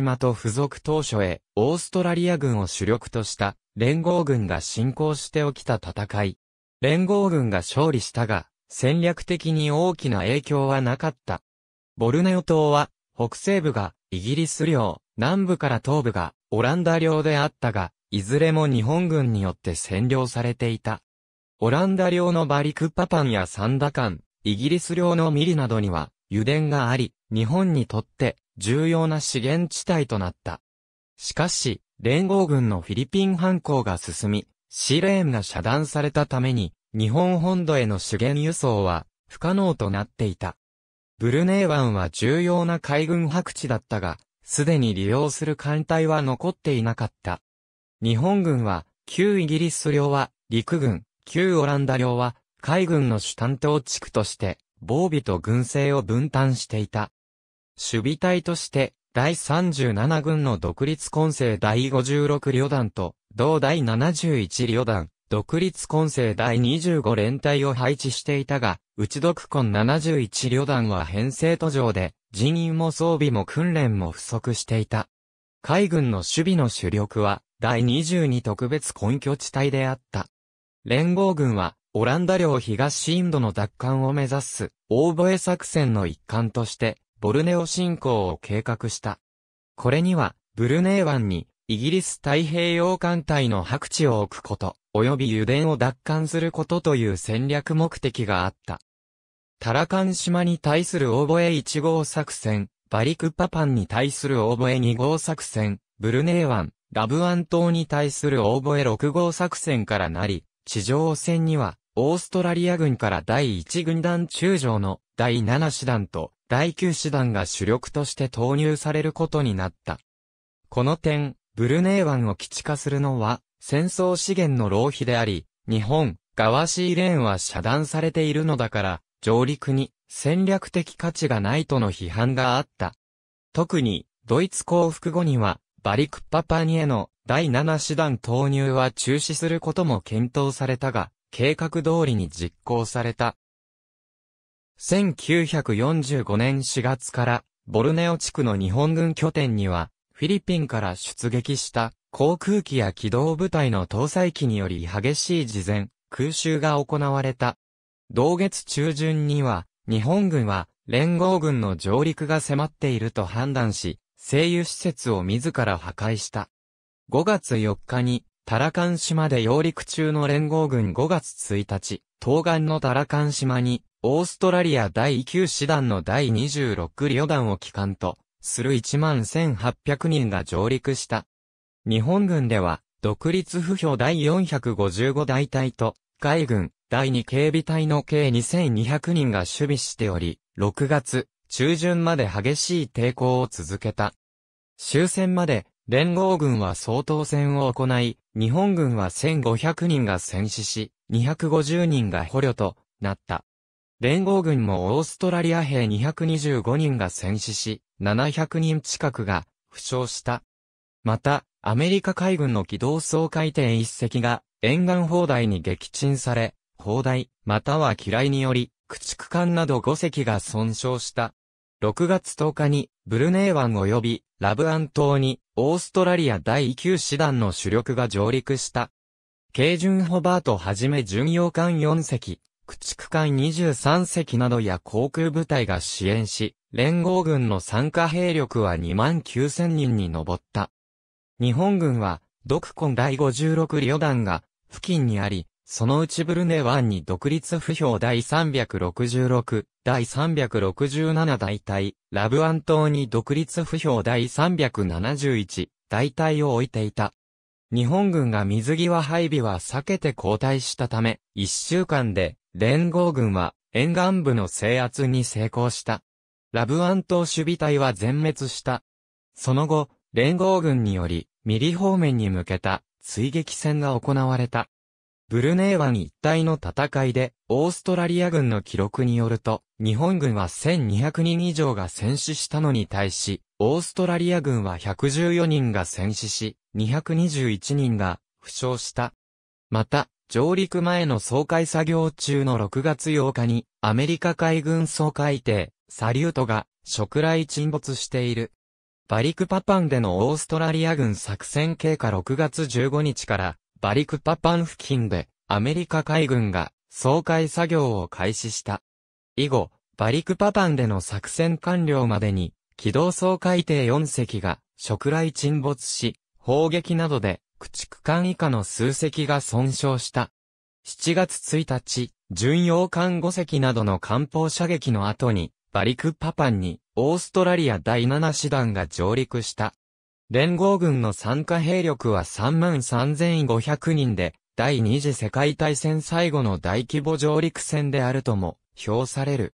島と付属当初へ、オーストラリア軍を主力とした、連合軍が進行して起きた戦い。連合軍が勝利したが、戦略的に大きな影響はなかった。ボルネオ島は、北西部がイギリス領、南部から東部がオランダ領であったが、いずれも日本軍によって占領されていた。オランダ領のバリクパパンやサンダカン、イギリス領のミリなどには、油田があり、日本にとって重要な資源地帯となった。しかし、連合軍のフィリピン反抗が進み、シレーンが遮断されたために、日本本土への資源輸送は不可能となっていた。ブルネイ湾は重要な海軍白地だったが、すでに利用する艦隊は残っていなかった。日本軍は、旧イギリス領は陸軍、旧オランダ領は海軍の主担当地区として、防備と軍勢を分担していた。守備隊として、第37軍の独立混成第56旅団と、同第71旅団、独立混成第25連隊を配置していたが、内独混71旅団は編成途上で、人員も装備も訓練も不足していた。海軍の守備の主力は、第22特別根拠地帯であった。連合軍は、オランダ領東インドの奪還を目指す、オーボエ作戦の一環として、ボルネオ侵攻を計画した。これには、ブルネー湾に、イギリス太平洋艦隊の白地を置くこと、及び油田を奪還することという戦略目的があった。タラカン島に対するオーボエ1号作戦、バリクパパンに対するオーボエ2号作戦、ブルネー湾、ラブアン島に対するオーボエ6号作戦からなり、地上戦には、オーストラリア軍から第1軍団中将の第7師団と第9師団が主力として投入されることになった。この点、ブルネー湾を基地化するのは戦争資源の浪費であり、日本、ガワシーレーンは遮断されているのだから、上陸に戦略的価値がないとの批判があった。特に、ドイツ降伏後には、バリクッパパニへの第7師団投入は中止することも検討されたが、計画通りに実行された。1945年4月からボルネオ地区の日本軍拠点には、フィリピンから出撃した航空機や機動部隊の搭載機により激しい事前、空襲が行われた。同月中旬には、日本軍は連合軍の上陸が迫っていると判断し、製油施設を自ら破壊した。5月4日にタラカン島で揚陸中の連合軍5月1日、東岸のタラカン島に、オーストラリア第9師団の第26旅団を機関と、する1万1800人が上陸した。日本軍では、独立不評第455大隊と、海軍、第2警備隊の計2200人が守備しており、6月、中旬まで激しい抵抗を続けた。終戦まで、連合軍は総統戦を行い、日本軍は1500人が戦死し、250人が捕虜となった。連合軍もオーストラリア兵225人が戦死し、700人近くが負傷した。また、アメリカ海軍の機動総海艇一隻が沿岸砲台に撃沈され、砲台、または機雷により、駆逐艦など5隻が損傷した。6月10日にブルネー湾及びラブアン島にオーストラリア第9師団の主力が上陸した。軽巡ホバートはじめ巡洋艦4隻、駆逐艦23隻などや航空部隊が支援し、連合軍の参加兵力は2万9000人に上った。日本軍は、独ン第56旅団が、付近にあり、そのうちブルネ湾に独立不評第366、第367大隊、ラブアン島に独立不評第371、大隊を置いていた。日本軍が水際配備は避けて後退したため、一週間で連合軍は沿岸部の制圧に成功した。ラブアン島守備隊は全滅した。その後、連合軍により、ミリ方面に向けた追撃戦が行われた。ブルネー湾一帯の戦いで、オーストラリア軍の記録によると、日本軍は1200人以上が戦死したのに対し、オーストラリア軍は114人が戦死し、221人が負傷した。また、上陸前の総会作業中の6月8日に、アメリカ海軍総会艇、サリュートが、食雷沈没している。バリクパパンでのオーストラリア軍作戦経過6月15日からバリクパパン付近でアメリカ海軍が総会作業を開始した。以後、バリクパパンでの作戦完了までに、機動総海艇4隻が、食雷沈没し、砲撃などで、駆逐艦以下の数隻が損傷した。7月1日、巡洋艦5隻などの艦砲射撃の後に、バリクパパンに、オーストラリア第7師団が上陸した。連合軍の参加兵力は33,500人で、第二次世界大戦最後の大規模上陸戦であるとも、評される。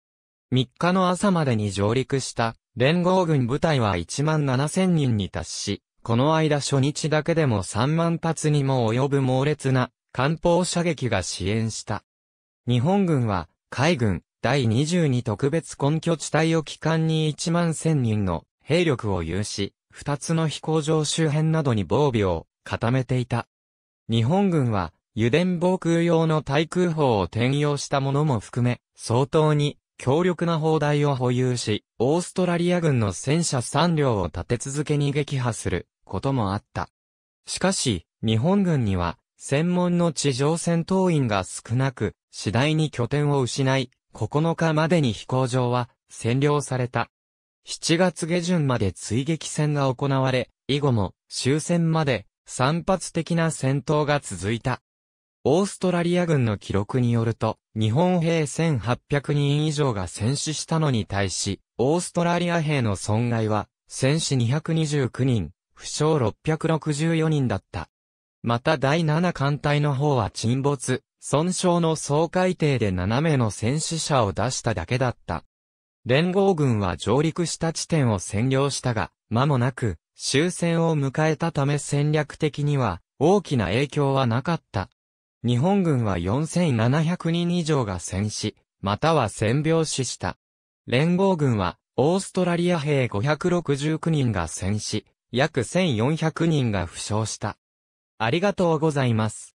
3日の朝までに上陸した連合軍部隊は1万7000人に達し、この間初日だけでも3万発にも及ぶ猛烈な艦砲射撃が支援した。日本軍は海軍第22特別根拠地帯を機関に1万1000人の兵力を有し、二つの飛行場周辺などに防備を固めていた。日本軍は、油田防空用の対空砲を転用したものも含め、相当に強力な砲台を保有し、オーストラリア軍の戦車3両を立て続けに撃破することもあった。しかし、日本軍には、専門の地上戦闘員が少なく、次第に拠点を失い、9日までに飛行場は占領された。7月下旬まで追撃戦が行われ、以後も終戦まで散発的な戦闘が続いた。オーストラリア軍の記録によると、日本兵1800人以上が戦死したのに対し、オーストラリア兵の損害は、戦死229人、負傷664人だった。また第7艦隊の方は沈没、損傷の総改定で7名の戦死者を出しただけだった。連合軍は上陸した地点を占領したが、間もなく終戦を迎えたため戦略的には大きな影響はなかった。日本軍は4700人以上が戦死、または戦病死した。連合軍はオーストラリア兵569人が戦死、約1400人が負傷した。ありがとうございます。